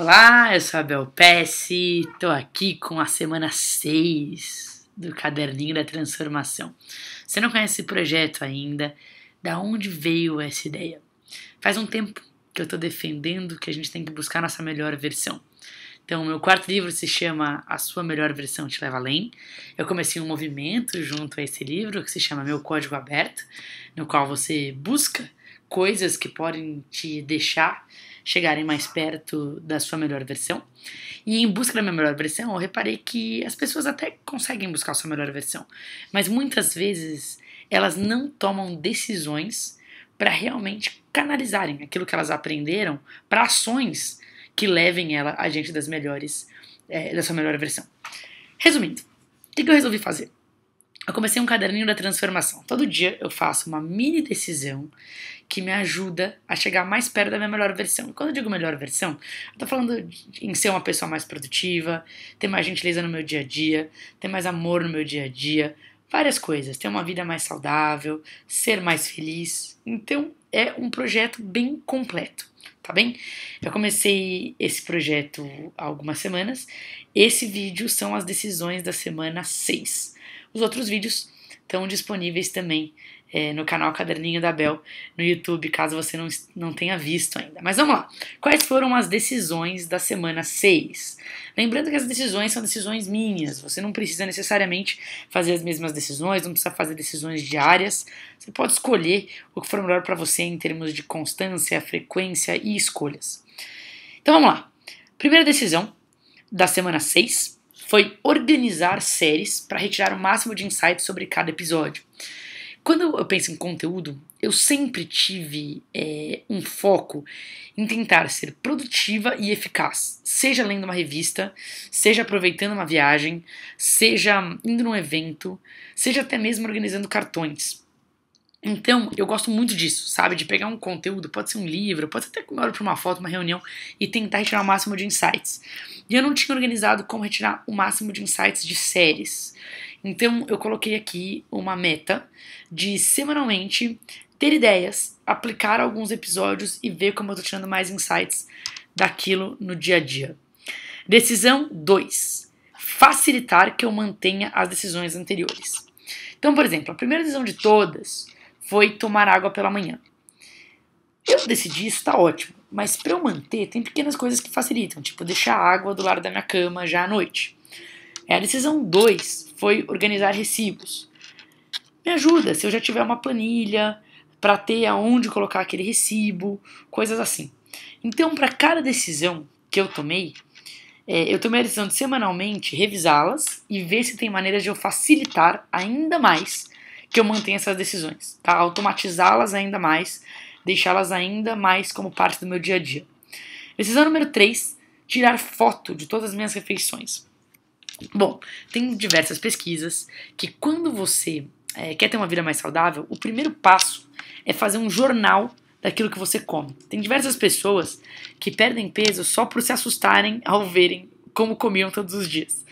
Olá, eu sou a Bel Pesce, estou aqui com a semana 6 do Caderninho da Transformação. Você não conhece esse projeto ainda? Da onde veio essa ideia? Faz um tempo que eu estou defendendo que a gente tem que buscar nossa melhor versão. Então, meu quarto livro se chama A Sua Melhor Versão Te Leva Além. Eu comecei um movimento junto a esse livro que se chama Meu Código Aberto, no qual você busca coisas que podem te deixar chegarem mais perto da sua melhor versão. E em busca da minha melhor versão, eu reparei que as pessoas até conseguem buscar a sua melhor versão, mas muitas vezes elas não tomam decisões para realmente canalizarem aquilo que elas aprenderam para ações que levem ela a gente das melhores, é, da sua melhor versão. Resumindo, o que eu resolvi fazer? Eu comecei um caderninho da transformação. Todo dia eu faço uma mini decisão que me ajuda a chegar mais perto da minha melhor versão. E quando eu digo melhor versão, eu tô falando em ser uma pessoa mais produtiva, ter mais gentileza no meu dia a dia, ter mais amor no meu dia a dia, várias coisas, ter uma vida mais saudável, ser mais feliz. Então é um projeto bem completo, tá bem? Eu comecei esse projeto há algumas semanas. Esse vídeo são as decisões da semana 6. Os outros vídeos estão disponíveis também é, no canal Caderninho da Bel no YouTube, caso você não, não tenha visto ainda. Mas vamos lá. Quais foram as decisões da semana 6? Lembrando que as decisões são decisões minhas. Você não precisa necessariamente fazer as mesmas decisões, não precisa fazer decisões diárias. Você pode escolher o que for melhor para você em termos de constância, frequência e escolhas. Então vamos lá. Primeira decisão da semana 6 foi organizar séries para retirar o máximo de insights sobre cada episódio. Quando eu penso em conteúdo, eu sempre tive é, um foco em tentar ser produtiva e eficaz, seja lendo uma revista, seja aproveitando uma viagem, seja indo num evento, seja até mesmo organizando cartões. Então, eu gosto muito disso, sabe? De pegar um conteúdo, pode ser um livro, pode ser até uma hora para uma foto, uma reunião, e tentar retirar o máximo de insights. E eu não tinha organizado como retirar o máximo de insights de séries. Então, eu coloquei aqui uma meta de semanalmente ter ideias, aplicar alguns episódios e ver como eu tô tirando mais insights daquilo no dia a dia. Decisão 2. Facilitar que eu mantenha as decisões anteriores. Então, por exemplo, a primeira decisão de todas foi tomar água pela manhã. Eu decidi, está ótimo, mas para eu manter, tem pequenas coisas que facilitam, tipo deixar a água do lado da minha cama já à noite. É, a decisão 2 foi organizar recibos. Me ajuda se eu já tiver uma planilha para ter aonde colocar aquele recibo, coisas assim. Então, para cada decisão que eu tomei, é, eu tomei a decisão de semanalmente revisá-las e ver se tem maneiras de eu facilitar ainda mais que eu mantenha essas decisões, tá? Automatizá-las ainda mais, deixá-las ainda mais como parte do meu dia a dia. Decisão número 3, tirar foto de todas as minhas refeições. Bom, tem diversas pesquisas que quando você é, quer ter uma vida mais saudável, o primeiro passo é fazer um jornal daquilo que você come. Tem diversas pessoas que perdem peso só por se assustarem ao verem como comiam todos os dias.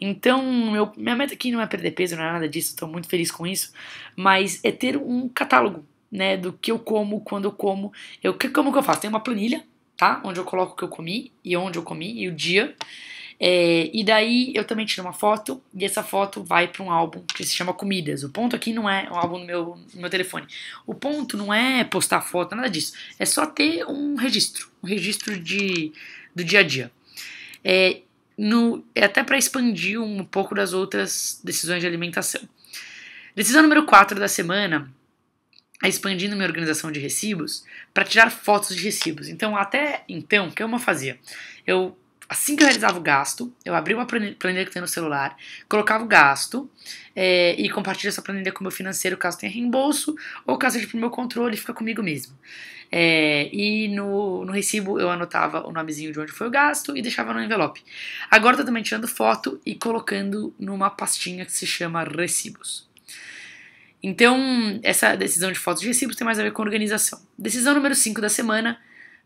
Então, meu minha meta aqui não é perder peso, não é nada disso, estou muito feliz com isso, mas é ter um catálogo, né, do que eu como, quando eu como. Eu, que, como que eu faço? Tem uma planilha, tá? Onde eu coloco o que eu comi e onde eu comi e o dia. É, e daí eu também tiro uma foto e essa foto vai para um álbum que se chama Comidas. O ponto aqui não é um álbum no meu, no meu telefone. O ponto não é postar foto, nada disso. É só ter um registro, um registro de, do dia a dia. É, no, é até para expandir um pouco das outras decisões de alimentação. Decisão número 4 da semana é expandindo minha organização de recibos para tirar fotos de recibos. Então, até então, o que eu fazia? Eu Assim que eu realizava o gasto, eu abria uma planilha que tem no celular, colocava o gasto é, e compartilha essa planilha com o meu financeiro caso tenha reembolso ou caso seja para o meu controle, fica comigo mesmo. É, e no, no recibo eu anotava o nomezinho de onde foi o gasto e deixava no envelope. Agora eu tô também tirando foto e colocando numa pastinha que se chama Recibos. Então, essa decisão de fotos de recibos tem mais a ver com organização. Decisão número 5 da semana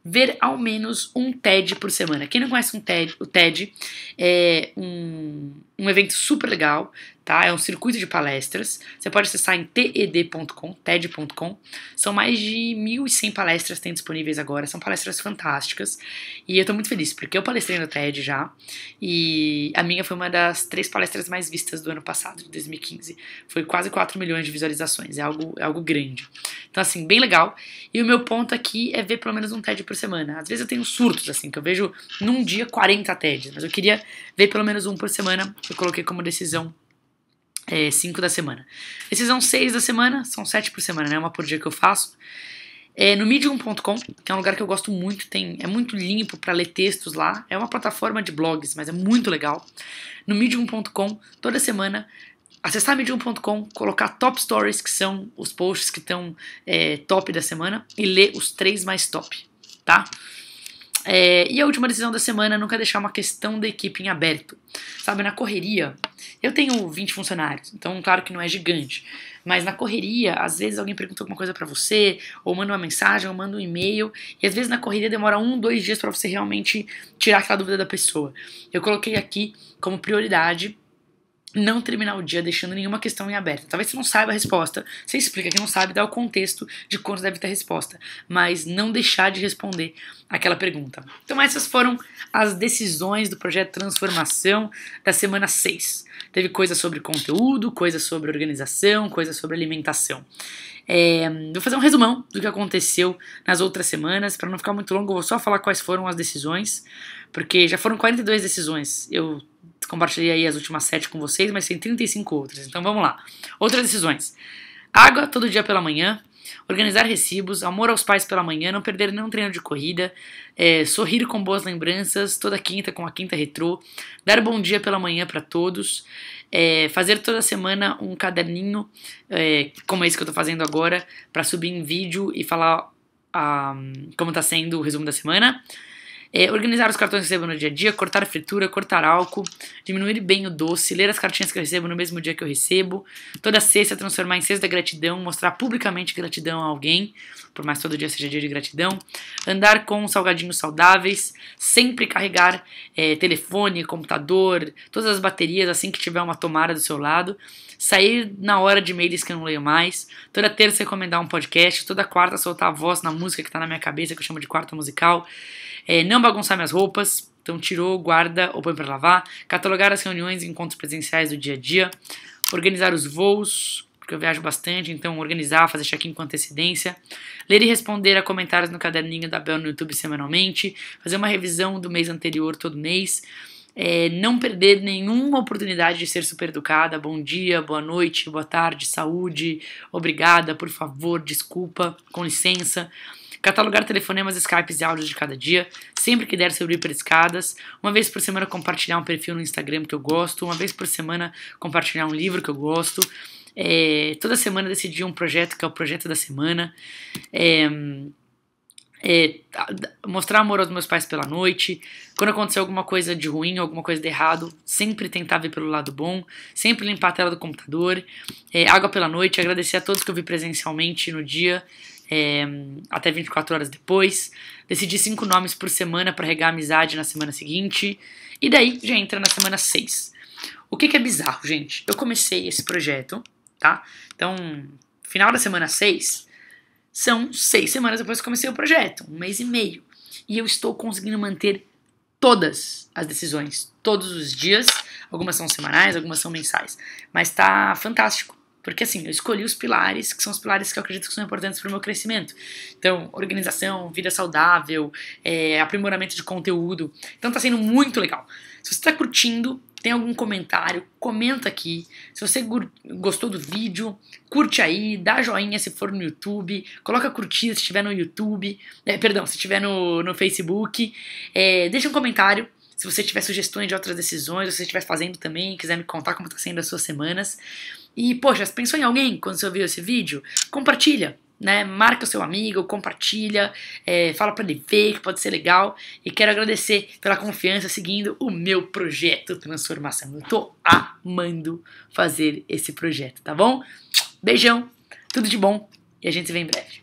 ver ao menos um TED por semana. Quem não conhece um TED, o TED é um, um evento super legal, tá? É um circuito de palestras. Você pode acessar em ted.com, ted.com. São mais de 1.100 palestras que tem disponíveis agora. São palestras fantásticas. E eu tô muito feliz, porque eu palestrei no TED já. E a minha foi uma das três palestras mais vistas do ano passado, de 2015. Foi quase 4 milhões de visualizações. É algo, é algo grande. Então, assim, bem legal. E o meu ponto aqui é ver pelo menos um TED por semana. Às vezes eu tenho surtos, assim, que eu vejo num dia 40 TEDs, mas eu queria ver pelo menos um por semana. Eu coloquei como decisão 5 é, da semana. Decisão 6 da semana, são 7 por semana, né? Uma por dia que eu faço. É, no medium.com, que é um lugar que eu gosto muito, tem, é muito limpo para ler textos lá. É uma plataforma de blogs, mas é muito legal. No medium.com, toda semana acessar medium.com, colocar top stories, que são os posts que estão é, top da semana, e ler os três mais top, tá? É, e a última decisão da semana, nunca deixar uma questão da equipe em aberto. Sabe, na correria, eu tenho 20 funcionários, então claro que não é gigante, mas na correria, às vezes alguém pergunta alguma coisa para você, ou manda uma mensagem, ou manda um e-mail, e às vezes na correria demora um, dois dias para você realmente tirar aquela dúvida da pessoa. Eu coloquei aqui como prioridade não terminar o dia deixando nenhuma questão em aberto. Talvez você não saiba a resposta, você explica que não sabe, dá o contexto de quando deve ter a resposta, mas não deixar de responder aquela pergunta. Então essas foram as decisões do projeto Transformação da semana 6. Teve coisa sobre conteúdo, coisa sobre organização, coisa sobre alimentação. É, vou fazer um resumão do que aconteceu nas outras semanas, para não ficar muito longo, vou só falar quais foram as decisões, porque já foram 42 decisões. Eu compartilhei aí as últimas sete com vocês, mas tem 35 outras. Então vamos lá. Outras decisões: água todo dia pela manhã, organizar recibos, amor aos pais pela manhã, não perder nenhum treino de corrida, é, sorrir com boas lembranças, toda quinta com a quinta retrô, dar bom dia pela manhã para todos, é, fazer toda semana um caderninho, é, como esse é que eu tô fazendo agora, para subir em vídeo e falar ah, como tá sendo o resumo da semana. É, organizar os cartões que recebo no dia a dia, cortar a fritura, cortar álcool, diminuir bem o doce, ler as cartinhas que eu recebo no mesmo dia que eu recebo, toda sexta transformar em sexta gratidão, mostrar publicamente gratidão a alguém, por mais todo dia seja dia de gratidão, andar com salgadinhos saudáveis, sempre carregar é, telefone, computador, todas as baterias assim que tiver uma tomada do seu lado, sair na hora de e-mails que eu não leio mais, toda terça recomendar um podcast, toda quarta soltar a voz na música que tá na minha cabeça, que eu chamo de quarta musical, é, não bagunçar minhas roupas, então tirou, guarda ou põe para lavar, catalogar as reuniões e encontros presenciais do dia a dia, organizar os voos, porque eu viajo bastante, então organizar, fazer check-in com antecedência, ler e responder a comentários no caderninho da Bel no YouTube semanalmente, fazer uma revisão do mês anterior todo mês, é, não perder nenhuma oportunidade de ser super educada, bom dia, boa noite, boa tarde, saúde, obrigada, por favor, desculpa, com licença, catalogar telefonemas, Skypes e áudios de cada dia, sempre que der sobre por escadas, uma vez por semana compartilhar um perfil no Instagram que eu gosto, uma vez por semana compartilhar um livro que eu gosto, é, toda semana decidir um projeto que é o projeto da semana, é, é, mostrar amor aos meus pais pela noite, quando acontecer alguma coisa de ruim, alguma coisa de errado, sempre tentar ver pelo lado bom, sempre limpar a tela do computador, é, água pela noite, agradecer a todos que eu vi presencialmente no dia, é, até 24 horas depois. Decidi cinco nomes por semana para regar a amizade na semana seguinte. E daí já entra na semana 6. O que, que é bizarro, gente? Eu comecei esse projeto, tá? Então, final da semana 6, são seis semanas depois que comecei o projeto, um mês e meio. E eu estou conseguindo manter todas as decisões, todos os dias. Algumas são semanais, algumas são mensais. Mas tá fantástico. Porque assim, eu escolhi os pilares, que são os pilares que eu acredito que são importantes para o meu crescimento. Então, organização, vida saudável, é, aprimoramento de conteúdo. Então está sendo muito legal. Se você está curtindo, tem algum comentário, comenta aqui. Se você gostou do vídeo, curte aí, dá joinha se for no YouTube, coloca curtir se estiver no YouTube, é, perdão, se estiver no, no Facebook. É, deixa um comentário. Se você tiver sugestões de outras decisões, se você estiver fazendo também, quiser me contar como está sendo as suas semanas. E, poxa, você pensou em alguém quando você ouviu esse vídeo? Compartilha, né? Marca o seu amigo, compartilha, é, fala para ele ver que pode ser legal. E quero agradecer pela confiança seguindo o meu projeto Transformação. Eu tô amando fazer esse projeto, tá bom? Beijão, tudo de bom e a gente se vê em breve.